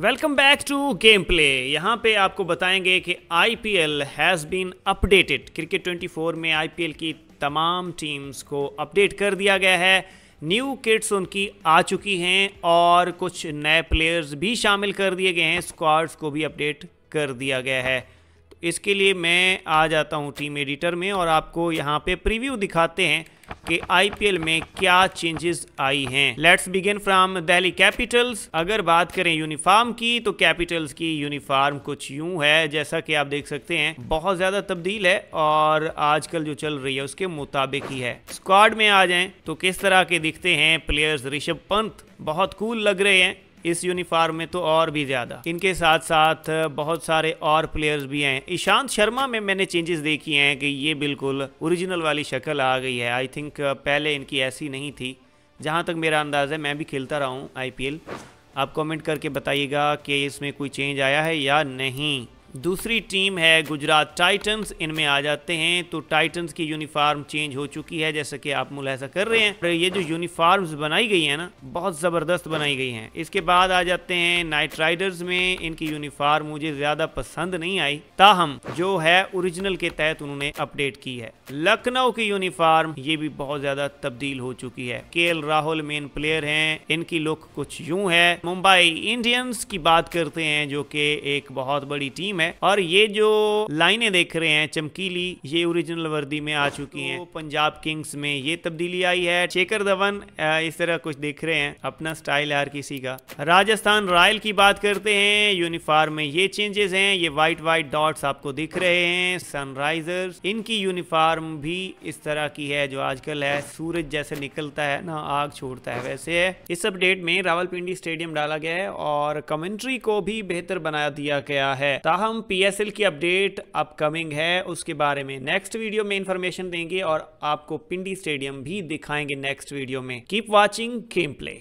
welcome back to game play यहाँ पे आपको बताएंगे कि I P L has been updated cricket 24 में आई पी एल की तमाम टीम्स को अपडेट कर दिया गया है न्यू किट्स उनकी आ चुकी हैं और कुछ नए प्लेयर्स भी शामिल कर दिए गए हैं स्क्वाड्स को भी अपडेट कर दिया गया है तो इसके लिए मैं आ जाता हूँ टीम एडिटर में और आपको यहाँ पे प्रीव्यू दिखाते हैं कि आईपीएल में क्या चेंजेस आई हैं let's begin from Delhi Capitals अगर बात करें यूनिफॉर्म की तो कैपिटल्स की यूनिफॉर्म कुछ यूं है जैसा कि आप देख सकते हैं बहुत ज्यादा तब्दील है और आजकल जो चल रही है उसके मुताबिक ही है स्क्वाड में आ जाए तो किस तरह के दिखते हैं प्लेयर्स ऋषभ पंत बहुत कूल लग रहे हैं इस यूनिफॉर्म में तो और भी ज़्यादा इनके साथ साथ बहुत सारे और प्लेयर्स भी हैं ईशांत शर्मा में मैंने चेंजेस देखी हैं कि ये बिल्कुल ओरिजिनल वाली शक्ल आ गई है आई थिंक uh, पहले इनकी ऐसी नहीं थी जहाँ तक मेरा अंदाज़ है मैं भी खेलता रहा हूँ आई आप कमेंट करके बताइएगा कि इसमें कोई चेंज आया है या नहीं दूसरी टीम है गुजरात टाइटंस इनमें आ जाते हैं तो टाइटंस की यूनिफार्म चेंज हो चुकी है जैसा कि आप मुलाहसा कर रहे हैं ये जो यूनिफॉर्म्स बनाई गई है ना बहुत ज़बरदस्त बनाई गई हैं इसके बाद आ जाते हैं नाइट राइडर्स में इनकी यूनिफार्म मुझे ज़्यादा पसंद नहीं आई ताहम जो है ओरिजिनल के तहत उन्होंने अपडेट की है लखनऊ की यूनिफार्म ये भी बहुत ज़्यादा तब्दील हो चुकी है के राहुल मेन प्लेयर हैं इनकी लुक कुछ यूं है मुंबई इंडियंस की बात करते हैं जो कि एक बहुत बड़ी टीम है है और ये जो लाइनें देख रहे हैं चमकीली ये ओरिजिनल वर्दी में आ चुकी हैं तो पंजाब किंग्स में ये तब्दीली आई है शेखर धवन इस तरह कुछ देख रहे हैं अपना स्टाइल हर किसी का राजस्थान रॉयल की बात करते हैं यूनिफॉर्म में ये चेंजेस हैं ये व्हाइट व्हाइट डॉट्स आपको दिख रहे हैं सनराइजर्स इनकी यूनिफॉर्म भी इस तरह की है जो आजकल है सूरज जैसे निकलता है ना आग छोड़ता है वैसे है इस अपडेट में रावलपिंडी स्टेडियम डाला गया है और कमेंट्री को भी बेहतर बना दिया गया है ताहम एस पीएसएल की अपडेट अपकमिंग है उसके बारे में नेक्स्ट वीडियो में इंफॉर्मेशन देंगे और आपको पिंडी स्टेडियम भी दिखाएंगे नेक्स्ट वीडियो में कीप वॉचिंग गेम प्ले